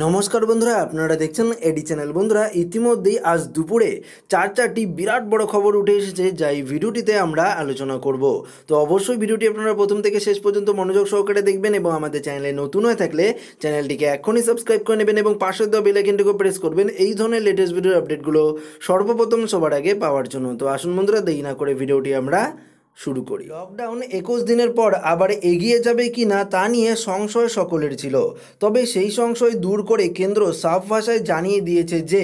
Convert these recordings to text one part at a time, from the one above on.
নমস্কার বন্ধুরা আপনারা দেখছেন এডি চ্যানেল বন্ধুরা ইতিমধ্যেই আজ দুপুরে চার চারটি বিরাট বড় খবর উঠে এসেছে যা এই ভিডিওটিতে আমরা আলোচনা করব তো অবশ্যই ভিডিওটি আপনারা প্রথম থেকে শেষ পর্যন্ত মনোযোগ সহকারে দেখবেন এবং আমাদের চ্যানেলে নতুন হয়ে থাকলে চ্যানেলটিকে এখনই সাবস্ক্রাইব করে নেবেন এবং পাশের দেওয়া বেলাইকিনটিকে প্রেস করবেন এই ধরনের লেটেস্ট ভিডিওর আপডেটগুলো সর্বপ্রথম সবার আগে পাওয়ার জন্য তো আসুন বন্ধুরা দেরি না করে ভিডিওটি আমরা শুরু করি লকডাউন একুশ দিনের পর আবার এগিয়ে যাবে কি না তা নিয়ে সংশয় সকলের ছিল তবে সেই সংশয় দূর করে কেন্দ্র সাফ ভাষায় জানিয়ে দিয়েছে যে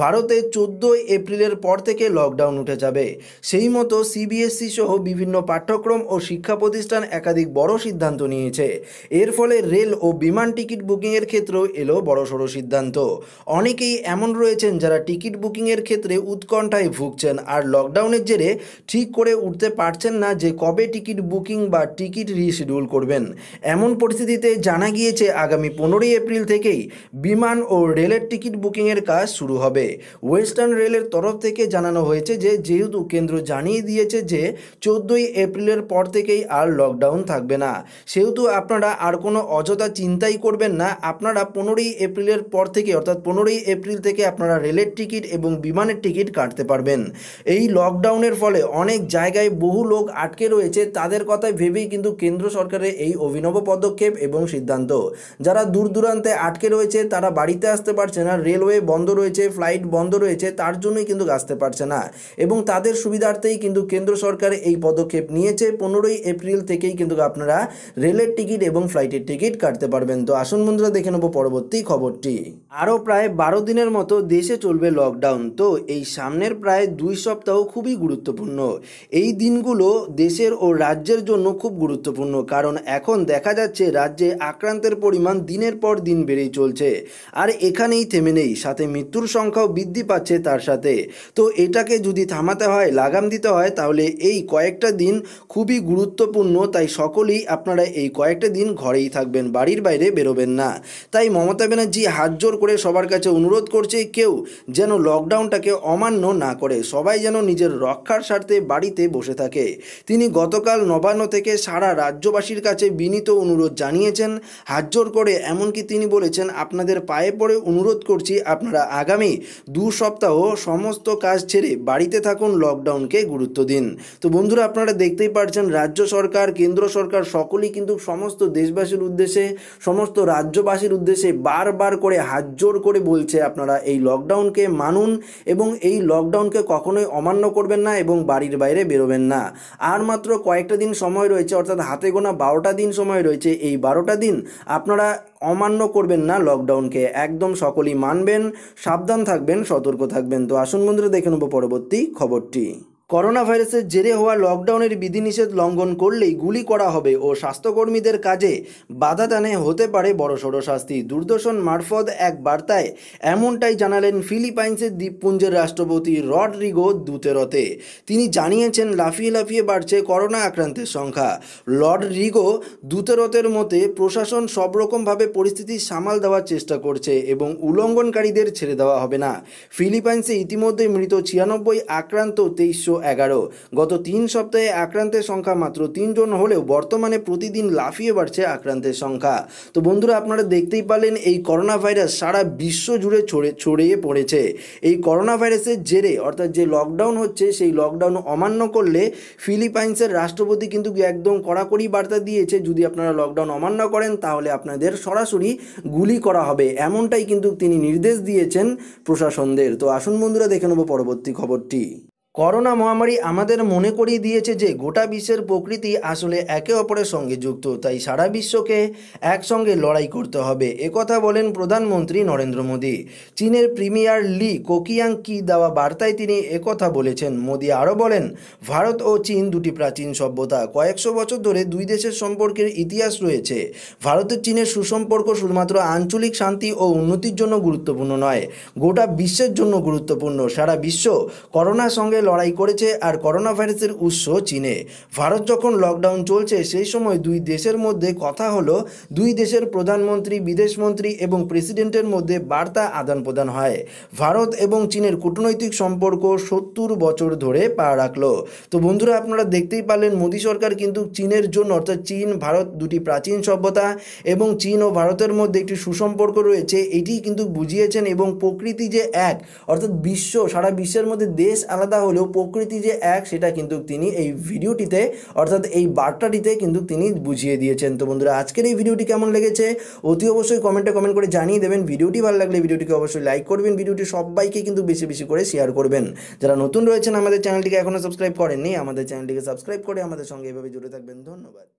ভারতে চোদ্দোই এপ্রিলের পর থেকে লকডাউন উঠে যাবে সেই মতো সিবিএসসি সহ বিভিন্ন পাঠ্যক্রম ও শিক্ষা প্রতিষ্ঠান একাধিক বড় সিদ্ধান্ত নিয়েছে এর ফলে রেল ও বিমান টিকিট বুকিংয়ের ক্ষেত্রেও এলো বড়সড় সিদ্ধান্ত অনেকেই এমন রয়েছেন যারা টিকিট বুকিংয়ের ক্ষেত্রে উৎকণ্ঠায় ভুগছেন আর লকডাউনের জেরে ঠিক করে উঠতে পারছেন জানছেন না যে কবে টিকিট বুকিং বা টিকিট রিশিডিউল করবেন এমন পরিস্থিতিতে জানা গিয়েছে আগামী পনেরোই এপ্রিল থেকেই বিমান ও রেলের টিকিট বুকিংয়ের কাজ শুরু হবে ওয়েস্টার্ন রেলের তরফ থেকে জানানো হয়েছে যে যেহেতু কেন্দ্র জানিয়ে দিয়েছে যে চোদ্দোই এপ্রিলের পর থেকেই আর লকডাউন থাকবে না সেহেতু আপনারা আর কোনো অযথা চিন্তাই করবেন না আপনারা পনেরোই এপ্রিলের পর থেকে অর্থাৎ পনেরোই এপ্রিল থেকে আপনারা রেলের টিকিট এবং বিমানের টিকিট কাটতে পারবেন এই লকডাউনের ফলে অনেক জায়গায় বহু লোক লোক আটকে রয়েছে তাদের কথাই ভেবেই কিন্তু কেন্দ্র সরকারের এই অভিনব পদক্ষেপ এবং সিদ্ধান্ত যারা দূর দূরান্তে আটকে রয়েছে তারা বাড়িতে আসতে পারছে না রেলওয়ে বন্ধ রয়েছে ফ্লাইট বন্ধ রয়েছে তার জন্যই কিন্তু আসতে পারছে না এবং তাদের সুবিধার্থেই কিন্তু কেন্দ্র সরকার এই পদক্ষেপ নিয়েছে পনেরোই এপ্রিল থেকেই কিন্তু আপনারা রেলের টিকিট এবং ফ্লাইটের টিকিট কাটতে পারবেন তো আসুন বন্ধুরা দেখে নেব পরবর্তী খবরটি আরও প্রায় বারো দিনের মতো দেশে চলবে লকডাউন তো এই সামনের প্রায় দুই সপ্তাহ খুবই গুরুত্বপূর্ণ এই দিনগুলো দেশের ও রাজ্যের জন্য খুব গুরুত্বপূর্ণ কারণ এখন দেখা যাচ্ছে রাজ্যে আক্রান্তের পরিমাণ দিনের পর দিন বেড়েই চলছে আর এখানেই থেমে নেই সাথে মৃত্যুর সংখ্যাও বৃদ্ধি পাচ্ছে তার সাথে তো এটাকে যদি থামাতে হয় লাগাম দিতে হয় তাহলে এই কয়েকটা দিন খুবই গুরুত্বপূর্ণ তাই সকলেই আপনারা এই কয়েকটা দিন ঘরেই থাকবেন বাড়ির বাইরে বেরোবেন না তাই মমতা ব্যানার্জি হাত জোর করে সবার কাছে অনুরোধ করছে কেউ যেন লকডাউনটাকে অমান্য না করে সবাই যেন নিজের রক্ষার স্বার্থে বাড়িতে বসে থাকে তিনি গতকাল নবান্ন থেকে সারা রাজ্যবাসীর কাছে বিনীত অনুরোধ জানিয়েছেন হাজর করে এমনকি তিনি বলেছেন আপনাদের পায়ে পড়ে অনুরোধ করছি আপনারা আগামী দু সপ্তাহ সমস্ত কাজ ছেড়ে বাড়িতে থাকুন লকডাউনকে গুরুত্ব দিন তো বন্ধুরা আপনারা দেখতেই পারছেন রাজ্য সরকার কেন্দ্র সরকার সকলেই কিন্তু সমস্ত দেশবাসীর উদ্দেশ্যে সমস্ত রাজ্যবাসীর উদ্দেশ্যে বারবার করে হাত জোর করে বলছে আপনারা এই লকডাউনকে মানুন এবং এই লকডাউনকে কখনোই অমান্য করবেন না এবং বাড়ির বাইরে বেরোবেন না আর মাত্র কয়েকটা দিন সময় রয়েছে অর্থাৎ হাতে গোনা বারোটা দিন সময় রয়েছে এই বারোটা দিন আপনারা অমান্য করবেন না লকডাউনকে একদম সকলেই মানবেন সাবধান থাকবেন সতর্ক থাকবেন তো আসুন বন্ধুরা দেখে নেব পরবর্তী খবরটি করোনা ভাইরাসের জেরে হওয়া লকডাউনের বিধিনিষেধ লঙ্ঘন করলেই গুলি করা হবে ও স্বাস্থ্যকর্মীদের কাজে বাধা দানে হতে পারে বড়সড় শাস্তি দূরদর্শন মারফত এক বার্তায় এমনটাই জানালেন ফিলিপাইন্সের দ্বীপপুঞ্জের রাষ্ট্রপতি রডরিগো দূতেরতে তিনি জানিয়েছেন লাফিয়ে লাফিয়ে বাড়ছে করোনা আক্রান্তের সংখ্যা রিগো দূতেরতের মতে প্রশাসন সব রকমভাবে পরিস্থিতি সামাল দেওয়ার চেষ্টা করছে এবং উল্লঙ্ঘনকারীদের ছেড়ে দেওয়া হবে না ফিলিপাইন্সে ইতিমধ্যে মৃত ছিয়ানব্বই আক্রান্ত তেইশশো এগারো গত তিন সপ্তাহে আক্রান্তের সংখ্যা মাত্র তিনজন হলেও বর্তমানে প্রতিদিন লাফিয়ে বাড়ছে আক্রান্তের সংখ্যা তো বন্ধুরা আপনারা দেখতেই পারলেন এই করোনা ভাইরাস সারা বিশ্ব জুড়ে ছড়ে ছড়িয়ে পড়েছে এই করোনা ভাইরাসের জেরে অর্থাৎ যে লকডাউন হচ্ছে সেই লকডাউন অমান্য করলে ফিলিপাইন্সের রাষ্ট্রপতি কিন্তু একদম কড়াকড়ি বার্তা দিয়েছে যদি আপনারা লকডাউন অমান্য করেন তাহলে আপনাদের সরাসরি গুলি করা হবে এমনটাই কিন্তু তিনি নির্দেশ দিয়েছেন প্রশাসনদের তো আসুন বন্ধুরা দেখে নেব পরবর্তী খবরটি করোনা মহামারী আমাদের মনে করিয়ে দিয়েছে যে গোটা বিশ্বের প্রকৃতি আসলে একে অপরের সঙ্গে যুক্ত তাই সারা বিশ্বকে একসঙ্গে লড়াই করতে হবে একথা বলেন প্রধানমন্ত্রী নরেন্দ্র মোদী চীনের প্রিমিয়ার লি কোকিয়াং কি দেওয়া বার্তায় তিনি একথা বলেছেন মোদী আরও বলেন ভারত ও চীন দুটি প্রাচীন সভ্যতা কয়েকশো বছর ধরে দুই দেশের সম্পর্কের ইতিহাস রয়েছে ভারতের চীনের সুসম্পর্ক শুধুমাত্র আঞ্চলিক শান্তি ও উন্নতির জন্য গুরুত্বপূর্ণ নয় গোটা বিশ্বের জন্য গুরুত্বপূর্ণ সারা বিশ্ব করোনার সঙ্গে বিরুদ্ধে লড়াই করেছে আর করোনা ভাইরাসের উৎস চীনে ভারত যখন লকডাউন চলছে সেই সময় দুই দেশের মধ্যে কথা হলো দুই দেশের প্রধানমন্ত্রী বিদেশমন্ত্রী এবং প্রেসিডেন্টের মধ্যে বার্তা আদান প্রদান হয় ভারত এবং চীনের কূটনৈতিক সম্পর্ক সত্তর বছর ধরে পা রাখলো তো বন্ধুরা আপনারা দেখতেই পারলেন মোদী সরকার কিন্তু চীনের জন্য অর্থাৎ চীন ভারত দুটি প্রাচীন সভ্যতা এবং চীন ও ভারতের মধ্যে একটি সুসম্পর্ক রয়েছে এটি কিন্তু বুঝিয়েছেন এবং প্রকৃতি যে এক অর্থাৎ বিশ্ব সারা বিশ্বের মধ্যে দেশ আলাদা হলেও প্রকৃতি যে এক সেটা কিন্তু তিনি এই ভিডিওটিতে অর্থাৎ এই বার্তাটিতে কিন্তু তিনি বুঝিয়ে দিয়েছেন তো বন্ধুরা আজকের এই ভিডিওটি কেমন লেগেছে অতি অবশ্যই কমেন্টে কমেন্ট করে জানিয়ে দেবেন ভিডিওটি ভালো লাগলে ভিডিওটিকে অবশ্যই লাইক করবেন ভিডিওটি সবাইকে কিন্তু বেশি বেশি করে শেয়ার করবেন যারা নতুন রয়েছেন আমাদের চ্যানেলটিকে এখনও সাবস্ক্রাইব করেননি আমাদের চ্যানেলটিকে সাবস্ক্রাইব করে আমাদের সঙ্গে এভাবে জুড়ে থাকবেন ধন্যবাদ